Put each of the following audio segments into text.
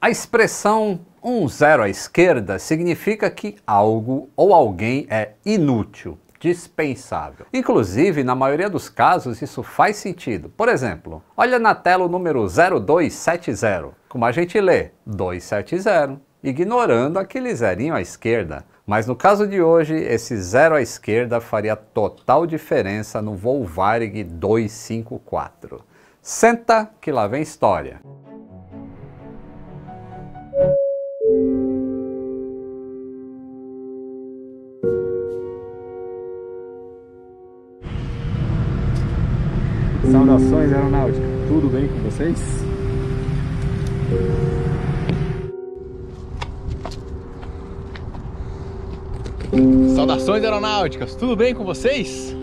A expressão um zero à esquerda significa que algo ou alguém é inútil, dispensável. Inclusive, na maioria dos casos, isso faz sentido. Por exemplo, olha na tela o número 0270, como a gente lê 270, ignorando aquele zerinho à esquerda. Mas no caso de hoje, esse zero à esquerda faria total diferença no Volvarig 254. Senta que lá vem história. Saudações aeronáutica, tudo bem com vocês? Saudações aeronáuticas, tudo bem com vocês?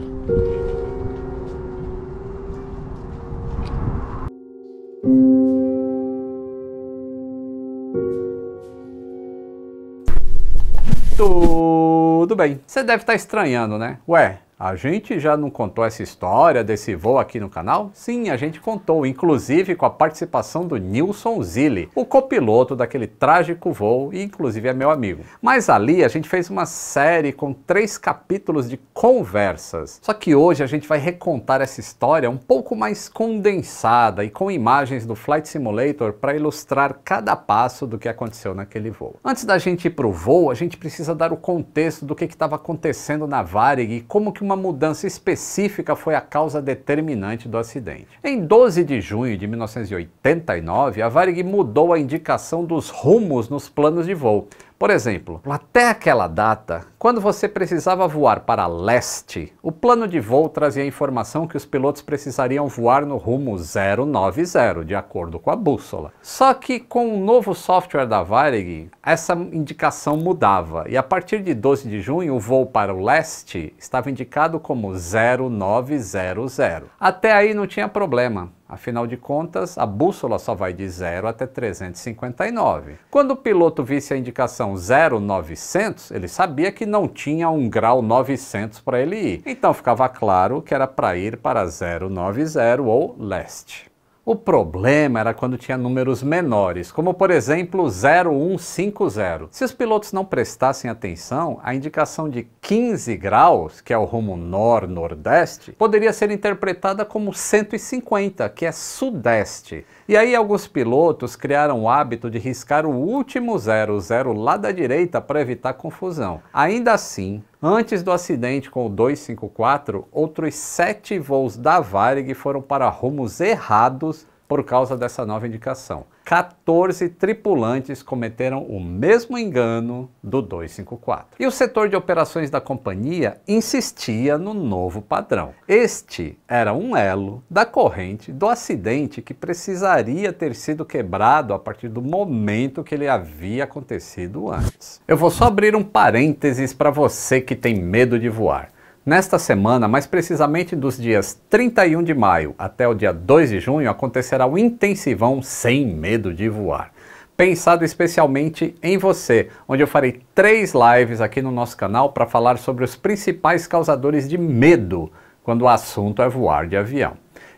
Tudo bem, você deve estar estranhando, né? Ué, a gente já não contou essa história desse voo aqui no canal? Sim, a gente contou, inclusive com a participação do Nilson Zilli, o copiloto daquele trágico voo e inclusive é meu amigo. Mas ali a gente fez uma série com três capítulos de conversas. Só que hoje a gente vai recontar essa história um pouco mais condensada e com imagens do Flight Simulator para ilustrar cada passo do que aconteceu naquele voo. Antes da gente ir pro voo, a gente precisa dar o contexto do que estava acontecendo na Varig e como que uma mudança específica foi a causa determinante do acidente. Em 12 de junho de 1989, a Varig mudou a indicação dos rumos nos planos de voo, por exemplo, até aquela data, quando você precisava voar para leste, o plano de voo trazia a informação que os pilotos precisariam voar no rumo 090, de acordo com a bússola. Só que com o novo software da Varig, essa indicação mudava, e a partir de 12 de junho, o voo para o leste estava indicado como 0900. Até aí não tinha problema. Afinal de contas, a bússola só vai de 0 até 359. Quando o piloto visse a indicação 0900, ele sabia que não tinha um grau 900 para ele ir. Então ficava claro que era para ir para 090 ou leste. O problema era quando tinha números menores, como por exemplo 0150. Se os pilotos não prestassem atenção, a indicação de 15 graus, que é o rumo nor-nordeste, poderia ser interpretada como 150, que é sudeste. E aí alguns pilotos criaram o hábito de riscar o último 00 lá da direita para evitar confusão. Ainda assim, Antes do acidente com o 254, outros sete voos da Varig foram para rumos errados por causa dessa nova indicação. 14 tripulantes cometeram o mesmo engano do 254. E o setor de operações da companhia insistia no novo padrão. Este era um elo da corrente do acidente que precisaria ter sido quebrado a partir do momento que ele havia acontecido antes. Eu vou só abrir um parênteses para você que tem medo de voar. Nesta semana, mais precisamente dos dias 31 de maio até o dia 2 de junho, acontecerá o intensivão Sem Medo de Voar. Pensado especialmente em você, onde eu farei três lives aqui no nosso canal para falar sobre os principais causadores de medo quando o assunto é voar de avião.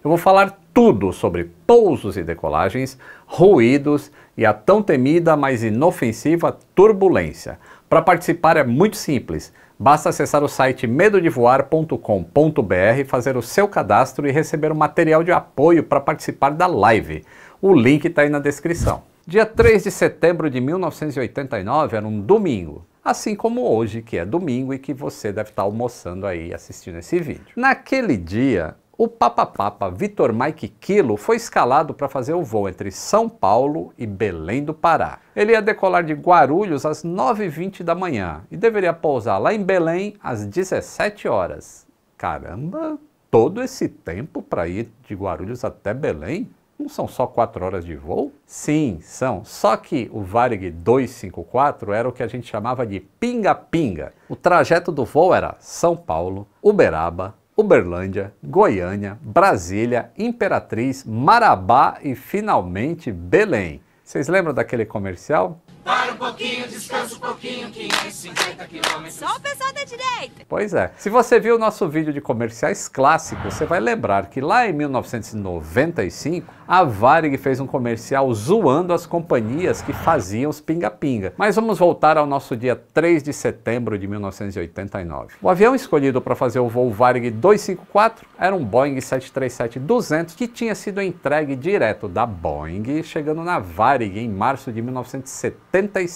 Eu vou falar tudo sobre pousos e decolagens, ruídos e a tão temida, mas inofensiva turbulência. Para participar é muito simples Basta acessar o site medodevoar.com.br, fazer o seu cadastro e receber o um material de apoio para participar da live. O link está aí na descrição. Dia 3 de setembro de 1989 era um domingo assim como hoje, que é domingo e que você deve estar tá almoçando aí assistindo esse vídeo. Naquele dia, o Papa Papa Vitor Mike Quilo foi escalado para fazer o voo entre São Paulo e Belém do Pará. Ele ia decolar de Guarulhos às 9h20 da manhã e deveria pousar lá em Belém às 17 horas. Caramba, todo esse tempo para ir de Guarulhos até Belém? Não são só 4 horas de voo? Sim, são. Só que o Varig 254 era o que a gente chamava de pinga-pinga. O trajeto do voo era São Paulo, Uberaba, Uberlândia, Goiânia, Brasília, Imperatriz, Marabá e finalmente Belém. Vocês lembram daquele comercial? um pouquinho, descansa um pouquinho, 550 quilômetros. Só o pessoal da direita. Pois é. Se você viu o nosso vídeo de comerciais clássicos, você vai lembrar que lá em 1995, a Varig fez um comercial zoando as companhias que faziam os pinga-pinga. Mas vamos voltar ao nosso dia 3 de setembro de 1989. O avião escolhido para fazer o voo Varig 254 era um Boeing 737-200 que tinha sido entregue direto da Boeing, chegando na Varig em março de 1975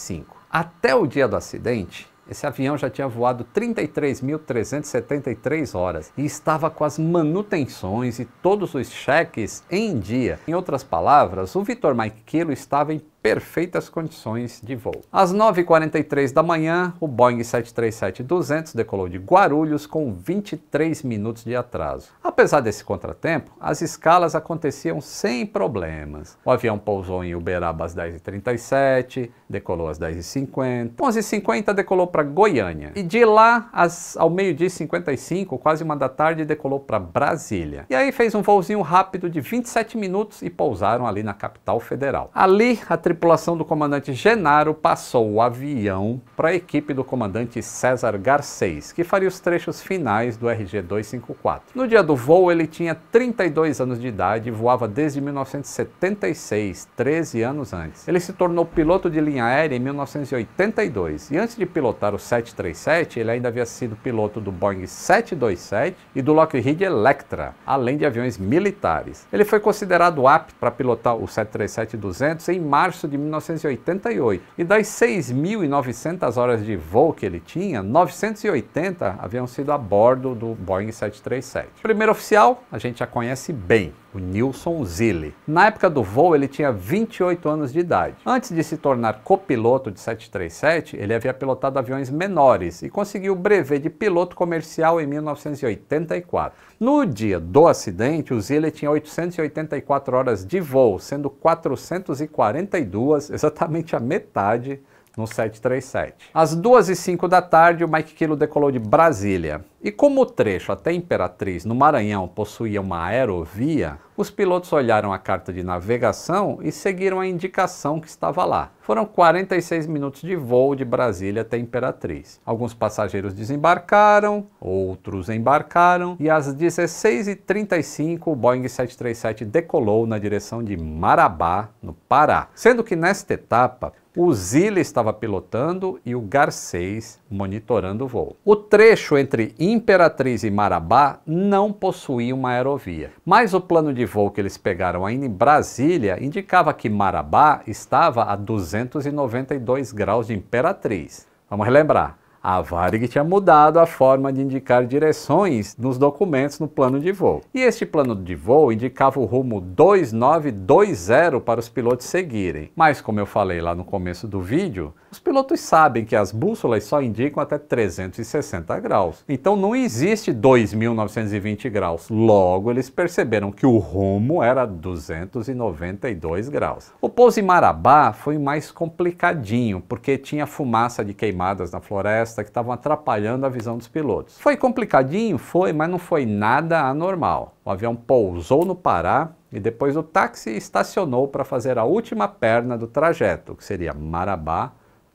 até o dia do acidente, esse avião já tinha voado 33.373 horas e estava com as manutenções e todos os cheques em dia. Em outras palavras, o Vitor Maikelo estava em perfeitas condições de voo. Às 9h43 da manhã, o Boeing 737-200 decolou de Guarulhos com 23 minutos de atraso. Apesar desse contratempo, as escalas aconteciam sem problemas. O avião pousou em Uberaba às 10h37, decolou às 10h50, 11h50 decolou para Goiânia e de lá às, ao meio-dia 55, quase uma da tarde, decolou para Brasília. E aí fez um voozinho rápido de 27 minutos e pousaram ali na capital federal. Ali, a tripulação do comandante Genaro passou o avião para a equipe do comandante César Garcês, que faria os trechos finais do RG-254. No dia do voo, ele tinha 32 anos de idade e voava desde 1976, 13 anos antes. Ele se tornou piloto de linha aérea em 1982 e antes de pilotar o 737, ele ainda havia sido piloto do Boeing 727 e do Lockheed Electra, além de aviões militares. Ele foi considerado apto para pilotar o 737-200 em março março de 1988. E das 6.900 horas de voo que ele tinha, 980 haviam sido a bordo do Boeing 737. O primeiro oficial, a gente já conhece bem o Nilson Zille. Na época do voo, ele tinha 28 anos de idade. Antes de se tornar copiloto de 737, ele havia pilotado aviões menores e conseguiu o brevet de piloto comercial em 1984. No dia do acidente, o Zille tinha 884 horas de voo, sendo 442, exatamente a metade no 737. Às 2 e 5 da tarde, o Mike Kilo decolou de Brasília. E como o trecho até Imperatriz, no Maranhão, possuía uma aerovia, os pilotos olharam a carta de navegação e seguiram a indicação que estava lá. Foram 46 minutos de voo de Brasília até Imperatriz. Alguns passageiros desembarcaram, outros embarcaram, e às 16h35 o Boeing 737 decolou na direção de Marabá, no Pará. Sendo que nesta etapa, o Zilla estava pilotando e o Garcês monitorando o voo. O trecho entre Imperatriz e Marabá não possuía uma aerovia, mas o plano de voo que eles pegaram ainda em Brasília indicava que Marabá estava a 292 graus de Imperatriz. Vamos relembrar, a Varig tinha mudado a forma de indicar direções nos documentos no plano de voo. E este plano de voo indicava o rumo 2920 para os pilotos seguirem. Mas, como eu falei lá no começo do vídeo, os pilotos sabem que as bússolas só indicam até 360 graus. Então não existe 2.920 graus. Logo, eles perceberam que o rumo era 292 graus. O pouso em Marabá foi mais complicadinho, porque tinha fumaça de queimadas na floresta que estavam atrapalhando a visão dos pilotos. Foi complicadinho? Foi, mas não foi nada anormal. O avião pousou no Pará, e depois o táxi estacionou para fazer a última perna do trajeto, que seria Marabá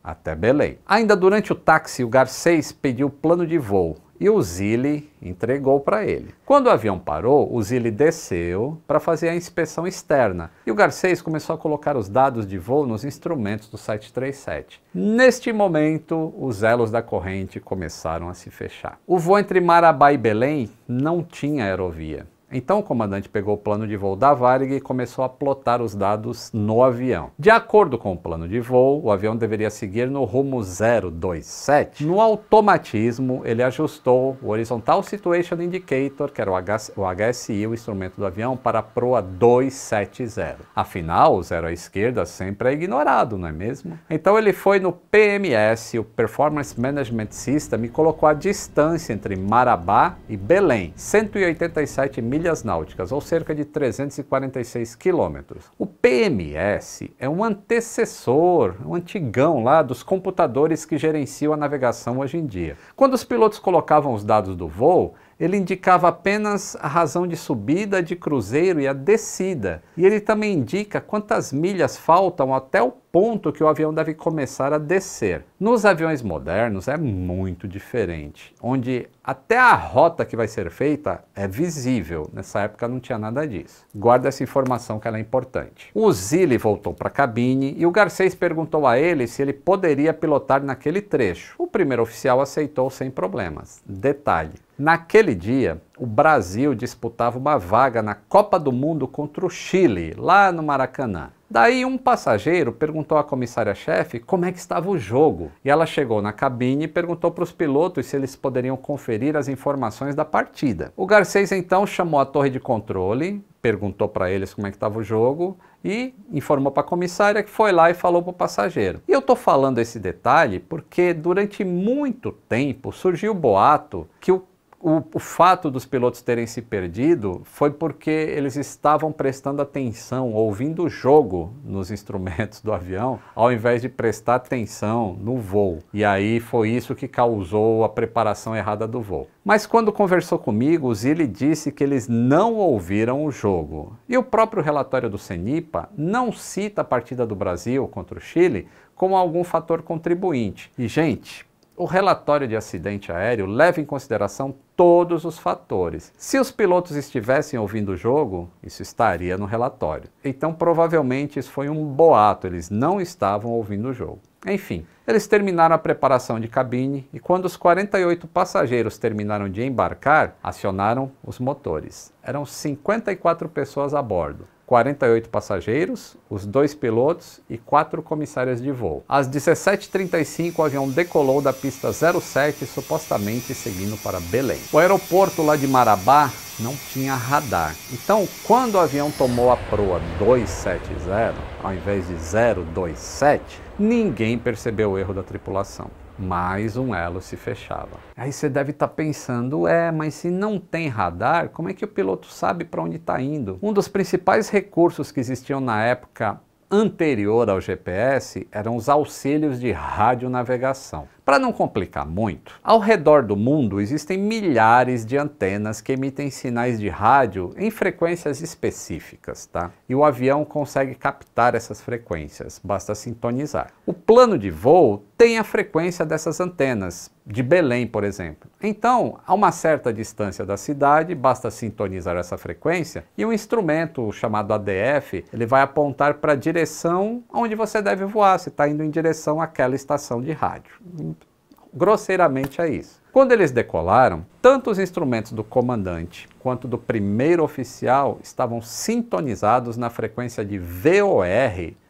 até Belém. Ainda durante o táxi, o Garcês pediu plano de voo e o Zilli entregou para ele. Quando o avião parou, o Zilli desceu para fazer a inspeção externa e o Garcês começou a colocar os dados de voo nos instrumentos do 737. Neste momento, os elos da corrente começaram a se fechar. O voo entre Marabá e Belém não tinha aerovia. Então o comandante pegou o plano de voo da Varig e começou a plotar os dados no avião. De acordo com o plano de voo, o avião deveria seguir no rumo 027. No automatismo, ele ajustou o Horizontal Situation Indicator, que era o, H o HSI, o instrumento do avião, para a proa 270. Afinal, o zero à esquerda sempre é ignorado, não é mesmo? Então ele foi no PMS, o Performance Management System, e colocou a distância entre Marabá e Belém, 187 milhas milhas náuticas, ou cerca de 346 quilômetros. O PMS é um antecessor, um antigão lá dos computadores que gerenciam a navegação hoje em dia. Quando os pilotos colocavam os dados do voo, ele indicava apenas a razão de subida de cruzeiro e a descida, e ele também indica quantas milhas faltam até o ponto que o avião deve começar a descer. Nos aviões modernos é muito diferente, onde até a rota que vai ser feita é visível. Nessa época não tinha nada disso. Guarda essa informação que ela é importante. O Zilli voltou para a cabine e o Garcês perguntou a ele se ele poderia pilotar naquele trecho. O primeiro oficial aceitou sem problemas. Detalhe: Naquele dia, o Brasil disputava uma vaga na Copa do Mundo contra o Chile, lá no Maracanã. Daí um passageiro perguntou à comissária-chefe como é que estava o jogo. E ela chegou na cabine e perguntou para os pilotos se eles poderiam conferir as informações da partida. O Garcês então chamou a torre de controle, perguntou para eles como é que estava o jogo e informou para a comissária que foi lá e falou para o passageiro. E eu estou falando esse detalhe porque durante muito tempo surgiu o boato que o o, o, fato dos pilotos terem se perdido foi porque eles estavam prestando atenção, ouvindo o jogo nos instrumentos do avião, ao invés de prestar atenção no voo. E aí foi isso que causou a preparação errada do voo. Mas quando conversou comigo, o Zilli disse que eles não ouviram o jogo. E o próprio relatório do CENIPA não cita a partida do Brasil contra o Chile como algum fator contribuinte. E, gente, o relatório de acidente aéreo leva em consideração todos os fatores. Se os pilotos estivessem ouvindo o jogo, isso estaria no relatório. Então, provavelmente, isso foi um boato, eles não estavam ouvindo o jogo. Enfim, eles terminaram a preparação de cabine e, quando os 48 passageiros terminaram de embarcar, acionaram os motores. Eram 54 pessoas a bordo. 48 passageiros, os dois pilotos e quatro comissárias de voo. Às 17h35, o avião decolou da pista 07, supostamente seguindo para Belém. O aeroporto lá de Marabá não tinha radar. Então, quando o avião tomou a proa 270, ao invés de 027, ninguém percebeu o erro da tripulação mais um elo se fechava. Aí você deve estar tá pensando, é, mas se não tem radar, como é que o piloto sabe para onde está indo? Um dos principais recursos que existiam na época anterior ao GPS eram os auxílios de radionavegação. Para não complicar muito, ao redor do mundo existem milhares de antenas que emitem sinais de rádio em frequências específicas, tá? E o avião consegue captar essas frequências, basta sintonizar. O plano de voo tem a frequência dessas antenas, de Belém, por exemplo. Então, a uma certa distância da cidade, basta sintonizar essa frequência e o um instrumento chamado ADF, ele vai apontar para a direção onde você deve voar, se está indo em direção àquela estação de rádio grosseiramente a é isso. Quando eles decolaram, tanto os instrumentos do comandante quanto do primeiro oficial estavam sintonizados na frequência de VOR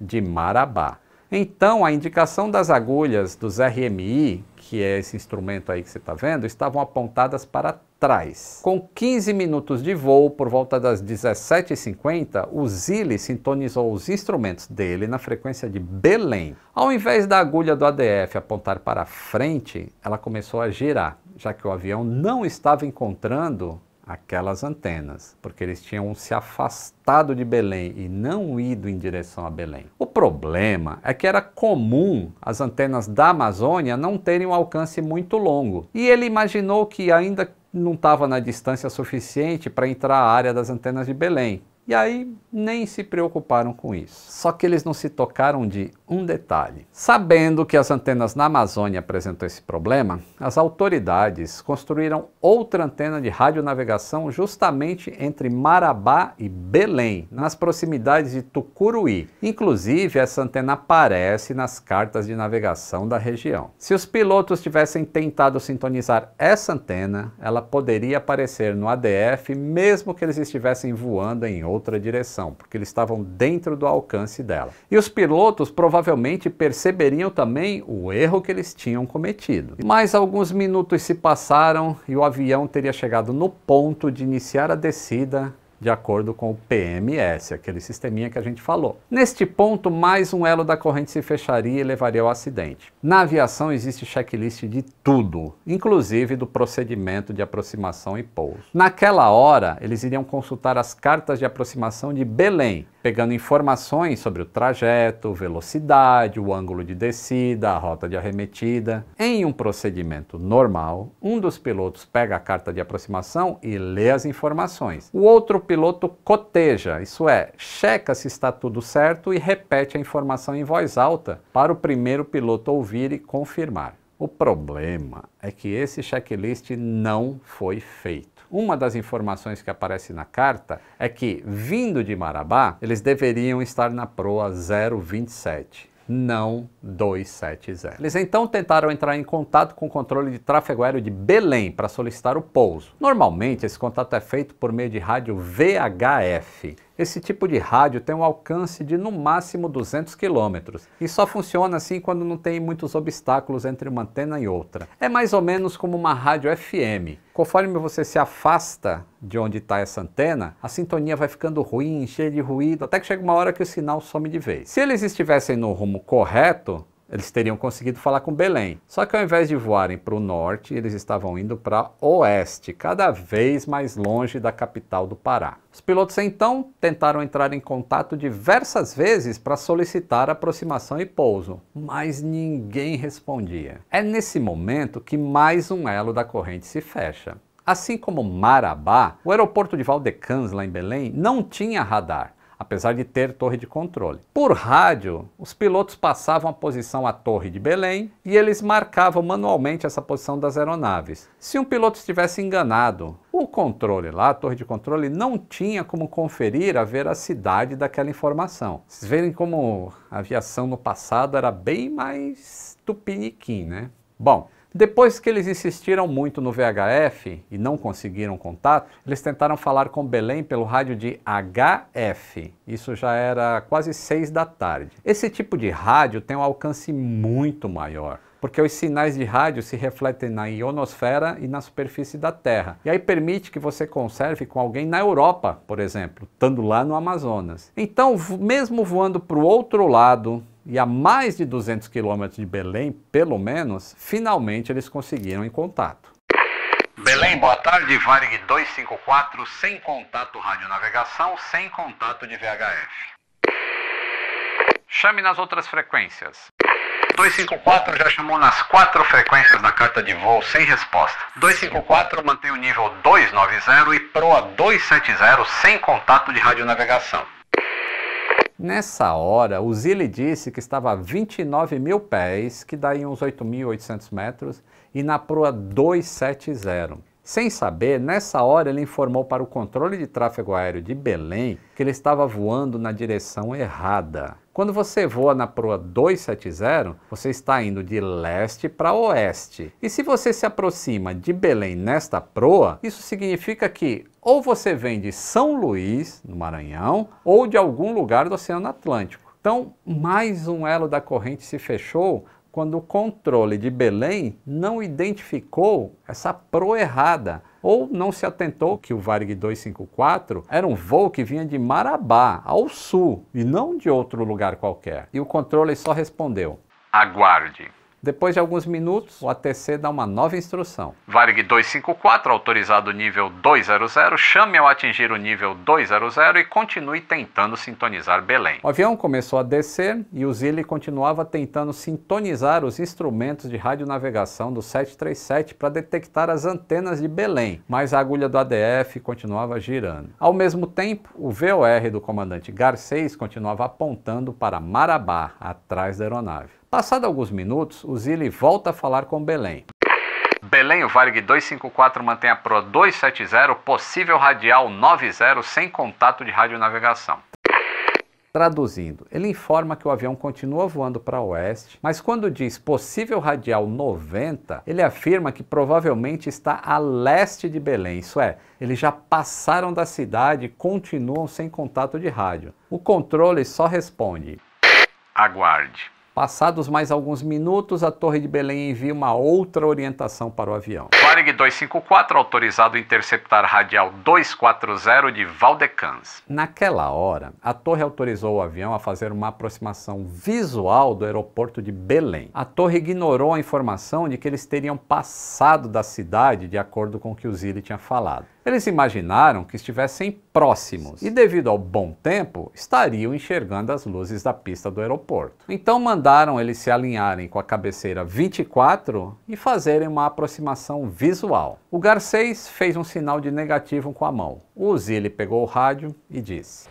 de Marabá. Então, a indicação das agulhas dos RMI que é esse instrumento aí que você está vendo, estavam apontadas para trás. Com 15 minutos de voo, por volta das 17h50, o Zilli sintonizou os instrumentos dele na frequência de Belém. Ao invés da agulha do ADF apontar para frente, ela começou a girar, já que o avião não estava encontrando aquelas antenas, porque eles tinham se afastado de Belém e não ido em direção a Belém. O problema é que era comum as antenas da Amazônia não terem um alcance muito longo. E ele imaginou que ainda não estava na distância suficiente para entrar a área das antenas de Belém. E aí nem se preocuparam com isso. Só que eles não se tocaram de um detalhe. Sabendo que as antenas na Amazônia apresentam esse problema, as autoridades construíram outra antena de radionavegação justamente entre Marabá e Belém, nas proximidades de Tucuruí. Inclusive, essa antena aparece nas cartas de navegação da região. Se os pilotos tivessem tentado sintonizar essa antena, ela poderia aparecer no ADF mesmo que eles estivessem voando em outro outra direção, porque eles estavam dentro do alcance dela. E os pilotos provavelmente perceberiam também o erro que eles tinham cometido. Mas alguns minutos se passaram e o avião teria chegado no ponto de iniciar a descida de acordo com o PMS, aquele sisteminha que a gente falou. Neste ponto, mais um elo da corrente se fecharia e levaria ao acidente. Na aviação existe checklist de tudo, inclusive do procedimento de aproximação e pouso. Naquela hora, eles iriam consultar as cartas de aproximação de Belém, pegando informações sobre o trajeto, velocidade, o ângulo de descida, a rota de arremetida. Em um procedimento normal, um dos pilotos pega a carta de aproximação e lê as informações. O outro piloto coteja, isso é, checa se está tudo certo e repete a informação em voz alta para o primeiro piloto ouvir e confirmar. O problema é que esse checklist não foi feito. Uma das informações que aparece na carta é que, vindo de Marabá, eles deveriam estar na proa 027 não 270. Eles então tentaram entrar em contato com o controle de tráfego aéreo de Belém para solicitar o pouso. Normalmente, esse contato é feito por meio de rádio VHF, esse tipo de rádio tem um alcance de no máximo 200 quilômetros e só funciona assim quando não tem muitos obstáculos entre uma antena e outra. É mais ou menos como uma rádio FM. Conforme você se afasta de onde está essa antena, a sintonia vai ficando ruim, cheia de ruído, até que chega uma hora que o sinal some de vez. Se eles estivessem no rumo correto, eles teriam conseguido falar com Belém. Só que ao invés de voarem para o norte, eles estavam indo para oeste, cada vez mais longe da capital do Pará. Os pilotos então tentaram entrar em contato diversas vezes para solicitar aproximação e pouso, mas ninguém respondia. É nesse momento que mais um elo da corrente se fecha. Assim como Marabá, o aeroporto de Valdecans, lá em Belém, não tinha radar apesar de ter torre de controle. Por rádio, os pilotos passavam a posição à Torre de Belém e eles marcavam manualmente essa posição das aeronaves. Se um piloto estivesse enganado, o controle lá, a torre de controle, não tinha como conferir a veracidade daquela informação. Vocês verem como a aviação no passado era bem mais tupiniquim, né? Bom, depois que eles insistiram muito no VHF e não conseguiram contato, eles tentaram falar com Belém pelo rádio de HF. Isso já era quase seis da tarde. Esse tipo de rádio tem um alcance muito maior porque os sinais de rádio se refletem na ionosfera e na superfície da Terra. E aí permite que você conserve com alguém na Europa, por exemplo, estando lá no Amazonas. Então, mesmo voando para o outro lado, e a mais de 200 quilômetros de Belém, pelo menos, finalmente eles conseguiram em contato. Belém, boa tarde, Varig 254, sem contato radionavegação, sem contato de VHF. Chame nas outras frequências. 254 já chamou nas quatro frequências da carta de voo sem resposta. 254 mantém o nível 290 e proa 270 sem contato de radionavegação. Nessa hora, o Zilli disse que estava a 29 mil pés, que dá em uns 8.800 metros, e na proa 270. Sem saber, nessa hora ele informou para o controle de tráfego aéreo de Belém que ele estava voando na direção errada. Quando você voa na proa 270, você está indo de leste para oeste. E se você se aproxima de Belém nesta proa, isso significa que ou você vem de São Luís, no Maranhão, ou de algum lugar do Oceano Atlântico. Então, mais um elo da corrente se fechou quando o controle de Belém não identificou essa pro errada ou não se atentou que o Varig 254 era um voo que vinha de Marabá, ao sul, e não de outro lugar qualquer. E o controle só respondeu: aguarde. Depois de alguns minutos, o ATC dá uma nova instrução. Varg 254, autorizado nível 200, chame ao atingir o nível 200 e continue tentando sintonizar Belém. O avião começou a descer e o Zilli continuava tentando sintonizar os instrumentos de radionavegação do 737 para detectar as antenas de Belém, mas a agulha do ADF continuava girando. Ao mesmo tempo, o VOR do comandante Garcês continuava apontando para Marabá, atrás da aeronave. Passado alguns minutos, o Zilli volta a falar com Belém. Belém, o Varg 254 mantém a Pro 270, possível radial 90 sem contato de radionavegação. Traduzindo, ele informa que o avião continua voando para oeste, mas quando diz possível radial 90, ele afirma que provavelmente está a leste de Belém, isso é, eles já passaram da cidade e continuam sem contato de rádio. O controle só responde: aguarde. Passados mais alguns minutos, a Torre de Belém envia uma outra orientação para o avião. Varig 254 autorizado a interceptar radial 240 de Valdecans. Naquela hora, a torre autorizou o avião a fazer uma aproximação visual do aeroporto de Belém. A torre ignorou a informação de que eles teriam passado da cidade de acordo com o que o Zilli tinha falado. Eles imaginaram que estivessem próximos e, devido ao bom tempo, estariam enxergando as luzes da pista do aeroporto. Então mandaram eles se alinharem com a cabeceira 24 e fazerem uma aproximação visual. O Garcês fez um sinal de negativo com a mão. O Zilli pegou o rádio e disse: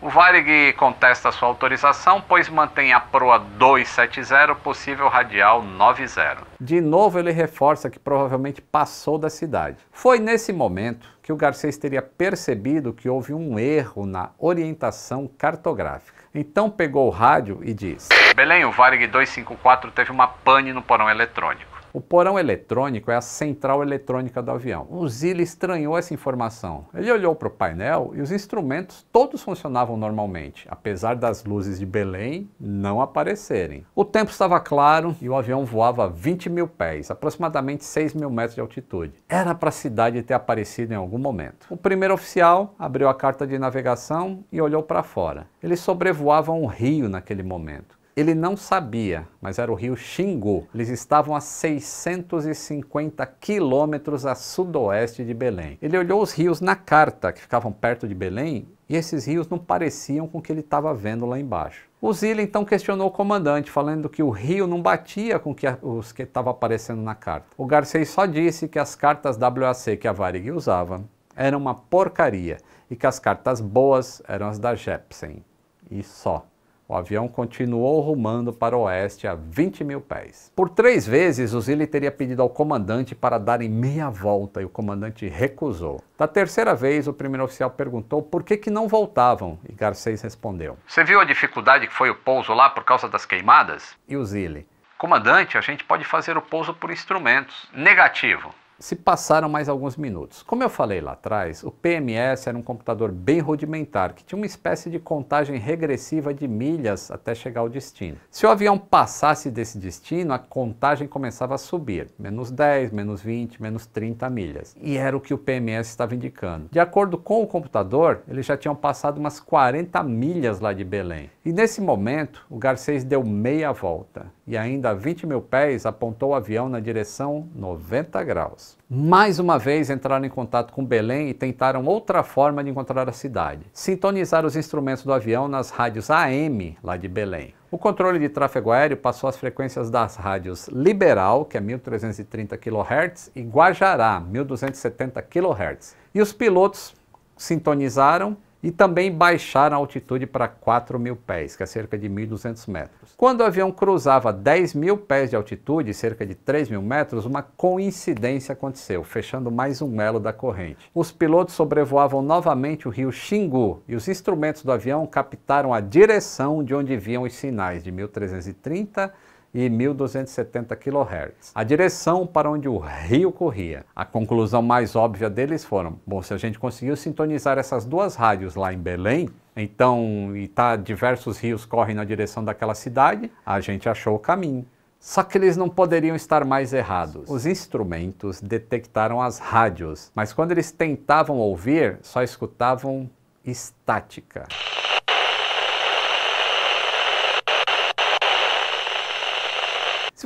o Varig contesta sua autorização, pois mantém a proa 270, possível radial 90. De novo, ele reforça que provavelmente passou da cidade. Foi nesse momento que o Garcês teria percebido que houve um erro na orientação cartográfica. Então pegou o rádio e disse: Belém, o Varig 254 teve uma pane no porão eletrônico. O porão eletrônico é a central eletrônica do avião. O Zilli estranhou essa informação. Ele olhou para o painel e os instrumentos todos funcionavam normalmente, apesar das luzes de Belém não aparecerem. O tempo estava claro e o avião voava a 20 mil pés, aproximadamente 6 mil metros de altitude. Era para a cidade ter aparecido em algum momento. O primeiro oficial abriu a carta de navegação e olhou para fora. Eles sobrevoavam um rio naquele momento. Ele não sabia, mas era o rio Xingu. Eles estavam a 650 quilômetros a sudoeste de Belém. Ele olhou os rios na carta que ficavam perto de Belém e esses rios não pareciam com o que ele estava vendo lá embaixo. O Zila então questionou o comandante, falando que o rio não batia com que a, os que estava aparecendo na carta. O Garcês só disse que as cartas WAC que a Varig usava eram uma porcaria e que as cartas boas eram as da Jepsen. E só. O avião continuou rumando para o oeste a 20 mil pés. Por três vezes, o Zilli teria pedido ao comandante para darem meia volta e o comandante recusou. Da terceira vez, o primeiro oficial perguntou por que, que não voltavam e Garcês respondeu: Você viu a dificuldade que foi o pouso lá por causa das queimadas? E o Zilli: Comandante, a gente pode fazer o pouso por instrumentos. Negativo se passaram mais alguns minutos. Como eu falei lá atrás, o PMS era um computador bem rudimentar, que tinha uma espécie de contagem regressiva de milhas até chegar ao destino. Se o avião passasse desse destino, a contagem começava a subir, menos 10, menos 20, menos 30 milhas. E era o que o PMS estava indicando. De acordo com o computador, eles já tinham passado umas 40 milhas lá de Belém. E nesse momento, o Garcês deu meia volta e ainda a 20 mil pés apontou o avião na direção 90 graus. Mais uma vez entraram em contato com Belém e tentaram outra forma de encontrar a cidade: sintonizar os instrumentos do avião nas rádios AM lá de Belém. O controle de tráfego aéreo passou às frequências das rádios Liberal, que é 1330 kHz, e Guajará, 1270 kHz. E os pilotos sintonizaram e também baixaram a altitude para 4 mil pés, que é cerca de 1.200 metros. Quando o avião cruzava 10 mil pés de altitude, cerca de 3 mil metros, uma coincidência aconteceu, fechando mais um elo da corrente. Os pilotos sobrevoavam novamente o rio Xingu e os instrumentos do avião captaram a direção de onde vinham os sinais de 1330 e 1.270 kHz. A direção para onde o rio corria. A conclusão mais óbvia deles foram: bom, se a gente conseguiu sintonizar essas duas rádios lá em Belém, então, e tá, diversos rios correm na direção daquela cidade, a gente achou o caminho. Só que eles não poderiam estar mais errados. Os instrumentos detectaram as rádios, mas quando eles tentavam ouvir, só escutavam estática.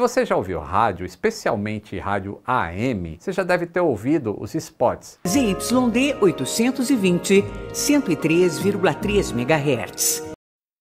Se você já ouviu rádio, especialmente rádio AM, você já deve ter ouvido os spots. ZYD 820, 103,3 MHz.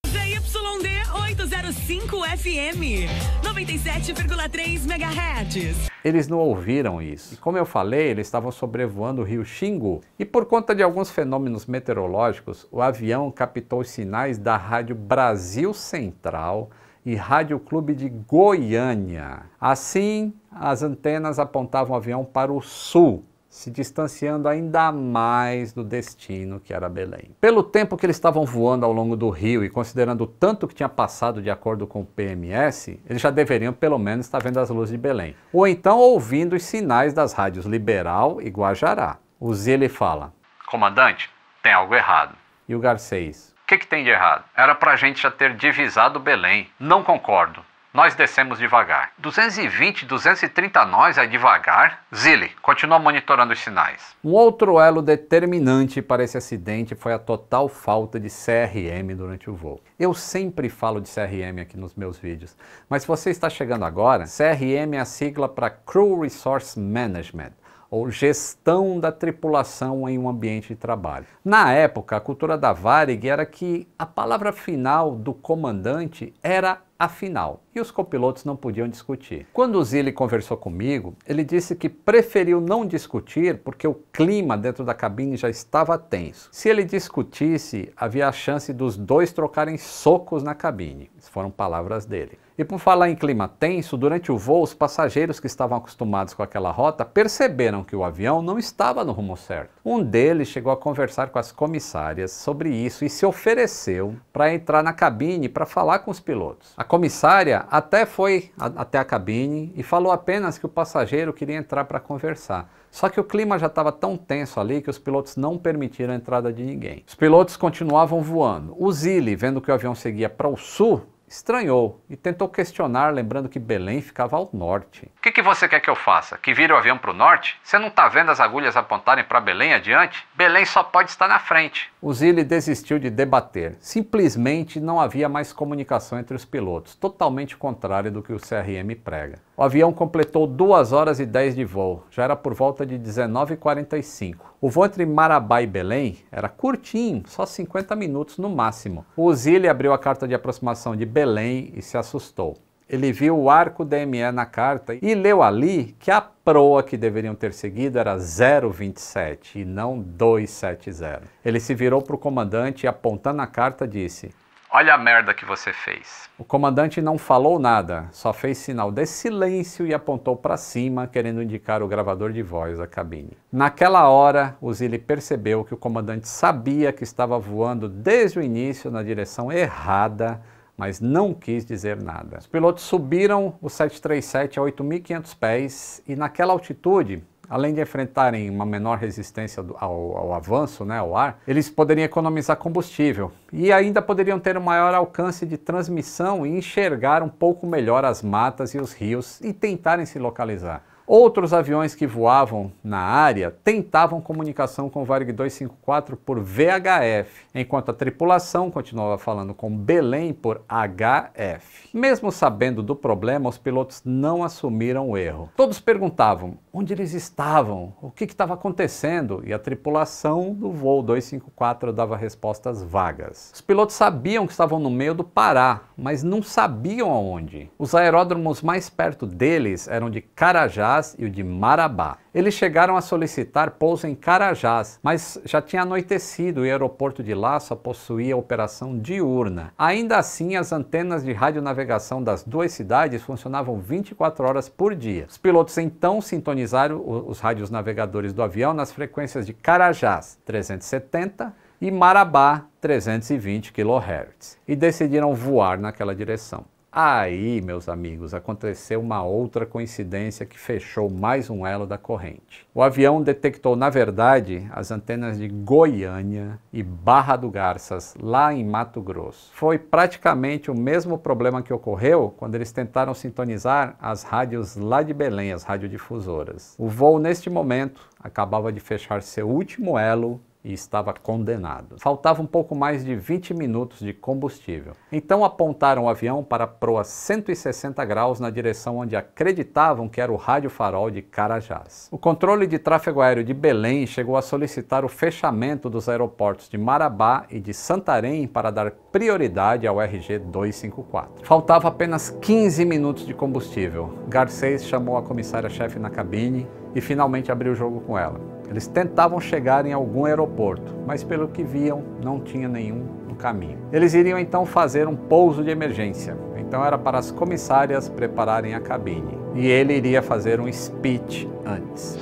ZYD 805 FM, 97,3 MHz. Eles não ouviram isso. E como eu falei, eles estavam sobrevoando o rio Xingu. E por conta de alguns fenômenos meteorológicos, o avião captou os sinais da Rádio Brasil Central e Rádio Clube de Goiânia. Assim, as antenas apontavam o avião para o sul, se distanciando ainda mais do destino que era Belém. Pelo tempo que eles estavam voando ao longo do rio e considerando o tanto que tinha passado de acordo com o PMS, eles já deveriam pelo menos estar vendo as luzes de Belém, ou então ouvindo os sinais das rádios Liberal e Guajará. O Zilli fala: Comandante, tem algo errado. E o Garcês: que, que tem de errado? Era para a gente já ter divisado Belém. Não concordo. Nós descemos devagar. 220, 230 nós é devagar? Zilli, continua monitorando os sinais. Um outro elo determinante para esse acidente foi a total falta de CRM durante o voo. Eu sempre falo de CRM aqui nos meus vídeos, mas se você está chegando agora, CRM é a sigla para Crew Resource Management ou gestão da tripulação em um ambiente de trabalho. Na época, a cultura da Varig era que a palavra final do comandante era a final e os copilotos não podiam discutir. Quando o Zilli conversou comigo, ele disse que preferiu não discutir porque o clima dentro da cabine já estava tenso. Se ele discutisse, havia a chance dos dois trocarem socos na cabine. Essas foram palavras dele. E por falar em clima tenso, durante o voo, os passageiros que estavam acostumados com aquela rota perceberam que o avião não estava no rumo certo. Um deles chegou a conversar com as comissárias sobre isso e se ofereceu para entrar na cabine para falar com os pilotos. A comissária até foi a, até a cabine e falou apenas que o passageiro queria entrar para conversar. Só que o clima já estava tão tenso ali que os pilotos não permitiram a entrada de ninguém. Os pilotos continuavam voando. O Zilli, vendo que o avião seguia para o sul, estranhou e tentou questionar, lembrando que Belém ficava ao norte. O que, que, você quer que eu faça? Que vire o avião para o norte? Você não está vendo as agulhas apontarem para Belém adiante? Belém só pode estar na frente. O Zilli desistiu de debater. Simplesmente não havia mais comunicação entre os pilotos, totalmente contrário do que o CRM prega. O avião completou 2 horas e 10 de voo, já era por volta de 19h45. O voo entre Marabá e Belém era curtinho, só 50 minutos no máximo. O Zilli abriu a carta de aproximação de Belém e se assustou. Ele viu o arco DME na carta e leu ali que a proa que deveriam ter seguido era 027 e não 270. Ele se virou para o comandante e, apontando a carta, disse: Olha a merda que você fez. O comandante não falou nada, só fez sinal de silêncio e apontou para cima, querendo indicar o gravador de voz da cabine. Naquela hora, o Zilli percebeu que o comandante sabia que estava voando desde o início na direção errada, mas não quis dizer nada. Os pilotos subiram o 737 a 8.500 pés e naquela altitude além de enfrentarem uma menor resistência ao, ao avanço, né, ao ar, eles poderiam economizar combustível e ainda poderiam ter um maior alcance de transmissão e enxergar um pouco melhor as matas e os rios e tentarem se localizar. Outros aviões que voavam na área tentavam comunicação com o Varg 254 por VHF, enquanto a tripulação continuava falando com Belém por HF. Mesmo sabendo do problema, os pilotos não assumiram o erro. Todos perguntavam: onde eles estavam, o que estava acontecendo, e a tripulação do voo 254 dava respostas vagas. Os pilotos sabiam que estavam no meio do Pará, mas não sabiam aonde. Os aeródromos mais perto deles eram de Carajás e o de Marabá. Eles chegaram a solicitar pouso em Carajás, mas já tinha anoitecido e o aeroporto de lá só possuía operação diurna. Ainda assim, as antenas de radionavegação das duas cidades funcionavam 24 horas por dia. Os pilotos então sintonizaram sintonizar os rádios navegadores do avião nas frequências de Carajás 370 e Marabá 320 kHz e decidiram voar naquela direção. Aí, meus amigos, aconteceu uma outra coincidência que fechou mais um elo da corrente. O avião detectou, na verdade, as antenas de Goiânia e Barra do Garças, lá em Mato Grosso. Foi praticamente o mesmo problema que ocorreu quando eles tentaram sintonizar as rádios lá de Belém, as radiodifusoras. O voo, neste momento, acabava de fechar seu último elo e estava condenado. Faltava um pouco mais de 20 minutos de combustível. Então apontaram o avião para a proa 160 graus na direção onde acreditavam que era o rádio farol de Carajás. O controle de tráfego aéreo de Belém chegou a solicitar o fechamento dos aeroportos de Marabá e de Santarém para dar prioridade ao RG 254. Faltava apenas 15 minutos de combustível. Garcês chamou a comissária-chefe na cabine e finalmente abriu o jogo com ela. Eles tentavam chegar em algum aeroporto, mas pelo que viam, não tinha nenhum no caminho. Eles iriam então fazer um pouso de emergência, então era para as comissárias prepararem a cabine. E ele iria fazer um speech antes.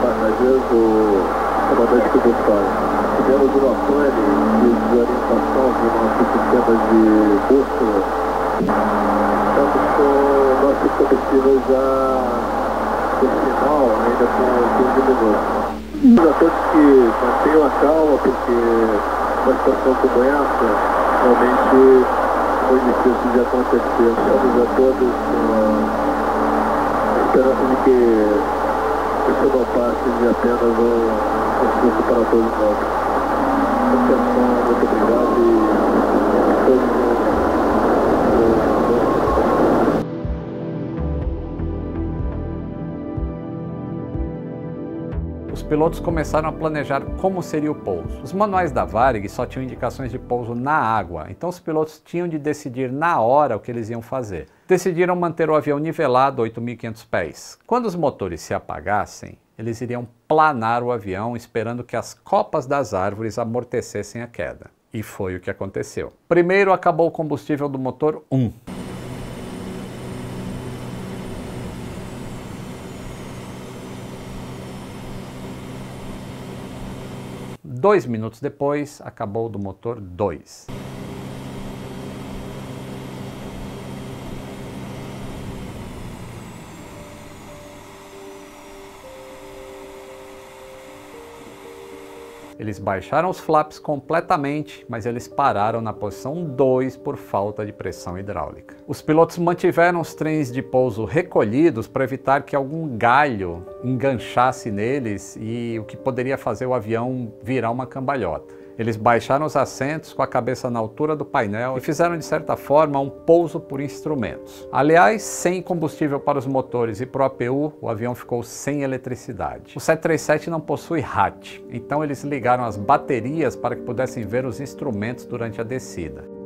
Passageiros, o comandante que Tivemos uma pane de desorientação do nosso sistema de bússola. Estamos com nossos nosso combustível já final, ainda com 15 minutos. A todos que mantenham a calma, porque uma situação como essa realmente foi difícil de acontecer. Estamos a todos com a esperança de que isso não passe de apenas um susto para todos nós. Muito obrigado e... pilotos começaram a planejar como seria o pouso. Os manuais da Varig só tinham indicações de pouso na água, então os pilotos tinham de decidir na hora o que eles iam fazer. Decidiram manter o avião nivelado a 8.500 pés. Quando os motores se apagassem, eles iriam planar o avião esperando que as copas das árvores amortecessem a queda. E foi o que aconteceu. Primeiro acabou o combustível do motor 1. Dois minutos depois, acabou do motor 2. Eles baixaram os flaps completamente, mas eles pararam na posição 2 por falta de pressão hidráulica. Os pilotos mantiveram os trens de pouso recolhidos para evitar que algum galho enganchasse neles e o que poderia fazer o avião virar uma cambalhota. Eles baixaram os assentos com a cabeça na altura do painel e fizeram, de certa forma, um pouso por instrumentos. Aliás, sem combustível para os motores e para o APU, o avião ficou sem eletricidade. O 737 não possui hat, então eles ligaram as baterias para que pudessem ver os instrumentos durante a descida.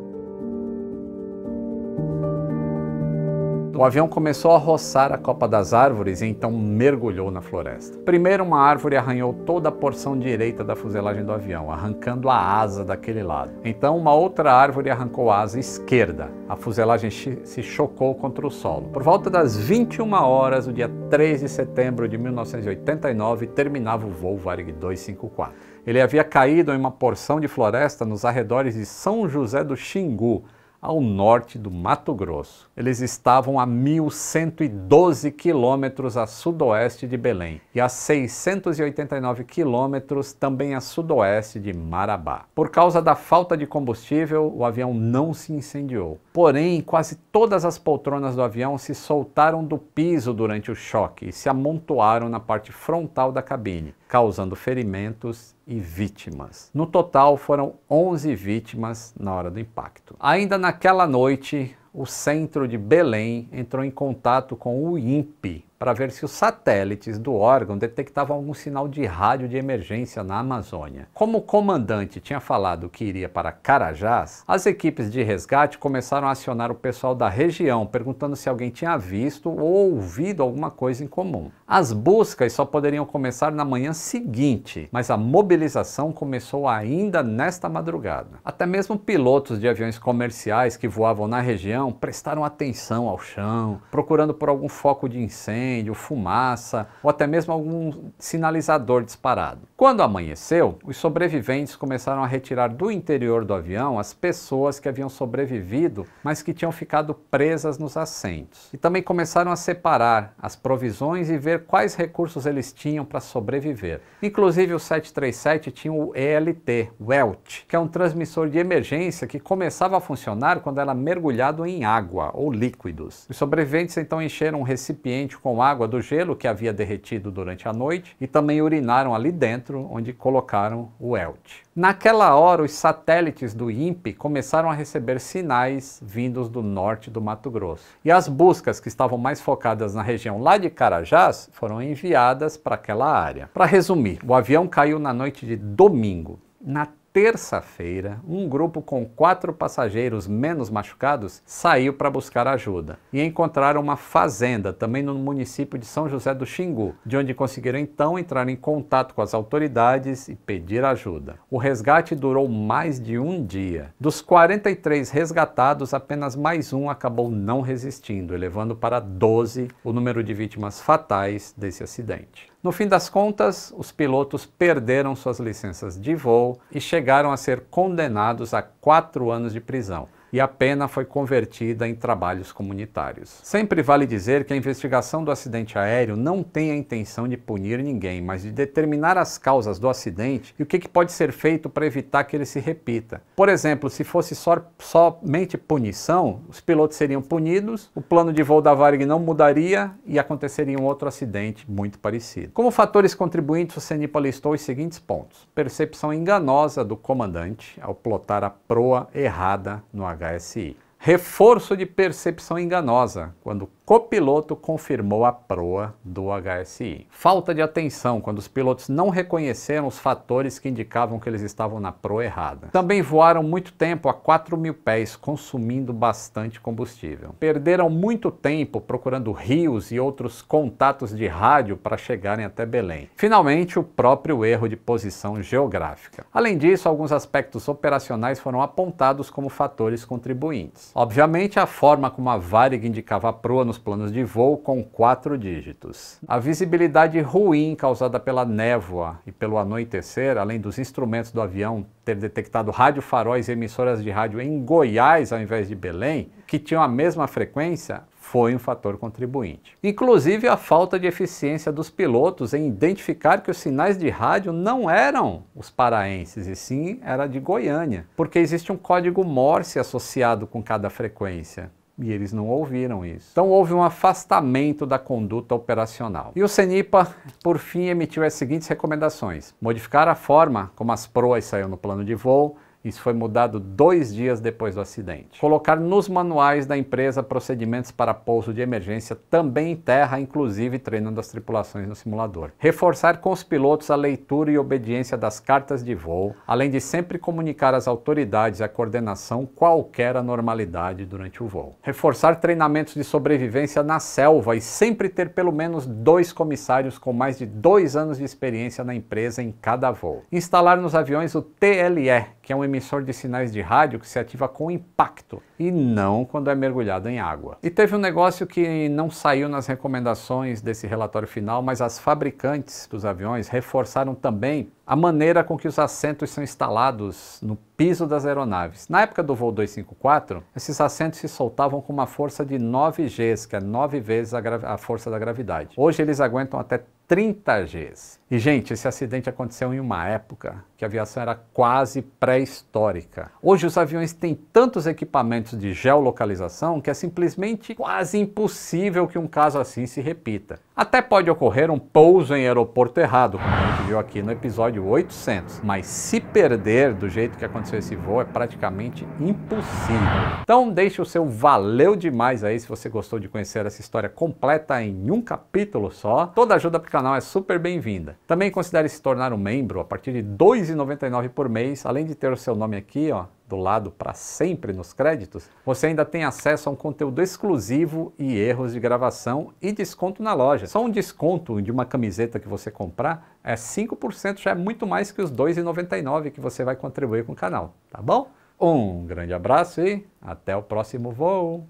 O avião começou a roçar a copa das árvores e então mergulhou na floresta. Primeiro, uma árvore arranhou toda a porção direita da fuselagem do avião, arrancando a asa daquele lado. Então, uma outra árvore arrancou a asa esquerda. A fuselagem se chocou contra o solo. Por volta das 21 horas, o dia 3 de setembro de 1989, terminava o voo Varig 254. Ele havia caído em uma porção de floresta nos arredores de São José do Xingu, ao norte do Mato Grosso. Eles estavam a 1.112 quilômetros a sudoeste de Belém e a 689 quilômetros também a sudoeste de Marabá. Por causa da falta de combustível, o avião não se incendiou. Porém, quase todas as poltronas do avião se soltaram do piso durante o choque e se amontoaram na parte frontal da cabine causando ferimentos e vítimas. No total, foram 11 vítimas na hora do impacto. Ainda naquela noite, o centro de Belém entrou em contato com o INPE, para ver se os satélites do órgão detectavam algum sinal de rádio de emergência na Amazônia. Como o comandante tinha falado que iria para Carajás, as equipes de resgate começaram a acionar o pessoal da região, perguntando se alguém tinha visto ou ouvido alguma coisa em comum. As buscas só poderiam começar na manhã seguinte, mas a mobilização começou ainda nesta madrugada. Até mesmo pilotos de aviões comerciais que voavam na região prestaram atenção ao chão, procurando por algum foco de incêndio incêndio, fumaça ou até mesmo algum sinalizador disparado. Quando amanheceu, os sobreviventes começaram a retirar do interior do avião as pessoas que haviam sobrevivido, mas que tinham ficado presas nos assentos. E também começaram a separar as provisões e ver quais recursos eles tinham para sobreviver. Inclusive o 737 tinha o ELT, WELT, que é um transmissor de emergência que começava a funcionar quando era mergulhado em água ou líquidos. Os sobreviventes então encheram um recipiente com água do gelo que havia derretido durante a noite e também urinaram ali dentro, onde colocaram o ELT. Naquela hora, os satélites do INPE começaram a receber sinais vindos do norte do Mato Grosso. E as buscas que estavam mais focadas na região lá de Carajás foram enviadas para aquela área. Para resumir, o avião caiu na noite de domingo. Na terça-feira, um grupo com quatro passageiros menos machucados saiu para buscar ajuda e encontraram uma fazenda, também no município de São José do Xingu, de onde conseguiram então entrar em contato com as autoridades e pedir ajuda. O resgate durou mais de um dia. Dos 43 resgatados, apenas mais um acabou não resistindo, elevando para 12 o número de vítimas fatais desse acidente. No fim das contas, os pilotos perderam suas licenças de voo e chegaram a ser condenados a quatro anos de prisão e a pena foi convertida em trabalhos comunitários. Sempre vale dizer que a investigação do acidente aéreo não tem a intenção de punir ninguém, mas de determinar as causas do acidente e o que, que pode ser feito para evitar que ele se repita. Por exemplo, se fosse só, somente punição, os pilotos seriam punidos, o plano de voo da Varig não mudaria e aconteceria um outro acidente muito parecido. Como fatores contribuintes, o CENIPA listou os seguintes pontos. Percepção enganosa do comandante ao plotar a proa errada no avião. HSI. Reforço de percepção enganosa, quando Copiloto confirmou a proa do HSI. Falta de atenção quando os pilotos não reconheceram os fatores que indicavam que eles estavam na proa errada. Também voaram muito tempo a 4 mil pés, consumindo bastante combustível. Perderam muito tempo procurando rios e outros contatos de rádio para chegarem até Belém. Finalmente, o próprio erro de posição geográfica. Além disso, alguns aspectos operacionais foram apontados como fatores contribuintes. Obviamente, a forma como a Varig indicava a proa no nos planos de voo com quatro dígitos. A visibilidade ruim causada pela névoa e pelo anoitecer, além dos instrumentos do avião ter detectado rádio faróis e emissoras de rádio em Goiás ao invés de Belém, que tinham a mesma frequência, foi um fator contribuinte. Inclusive a falta de eficiência dos pilotos em identificar que os sinais de rádio não eram os paraenses, e sim era de Goiânia, porque existe um código Morse associado com cada frequência e eles não ouviram isso. Então houve um afastamento da conduta operacional. E o CENIPA, por fim, emitiu as seguintes recomendações: modificar a forma como as proas saíam no plano de voo, isso foi mudado dois dias depois do acidente. Colocar nos manuais da empresa procedimentos para pouso de emergência também em terra, inclusive treinando as tripulações no simulador. Reforçar com os pilotos a leitura e obediência das cartas de voo, além de sempre comunicar às autoridades e à coordenação qualquer anormalidade durante o voo. Reforçar treinamentos de sobrevivência na selva e sempre ter pelo menos dois comissários com mais de dois anos de experiência na empresa em cada voo. Instalar nos aviões o TLE, que é um emissor de sinais de rádio que se ativa com impacto e não quando é mergulhado em água. E teve um negócio que não saiu nas recomendações desse relatório final, mas as fabricantes dos aviões reforçaram também a maneira com que os assentos são instalados no piso das aeronaves. Na época do voo 254, esses assentos se soltavam com uma força de 9 Gs, que é 9 vezes a, a força da gravidade. Hoje eles aguentam até 30 Gs. E, gente, esse acidente aconteceu em uma época que a aviação era quase pré-histórica. Hoje os aviões têm tantos equipamentos de geolocalização que é simplesmente quase impossível que um caso assim se repita. Até pode ocorrer um pouso em aeroporto errado, como a gente viu aqui no episódio 800, mas se perder do jeito que aconteceu esse voo é praticamente impossível. Então deixe o seu valeu demais aí se você gostou de conhecer essa história completa em um capítulo só. Toda ajuda para o canal é super bem-vinda. Também considere se tornar um membro a partir de R$ 2,99 por mês, além de ter o seu nome aqui ó, do lado para sempre nos créditos, você ainda tem acesso a um conteúdo exclusivo e erros de gravação e desconto na loja. Só um desconto de uma camiseta que você comprar é 5%, já é muito mais que os 2,99 que você vai contribuir com o canal, tá bom? Um grande abraço e até o próximo voo!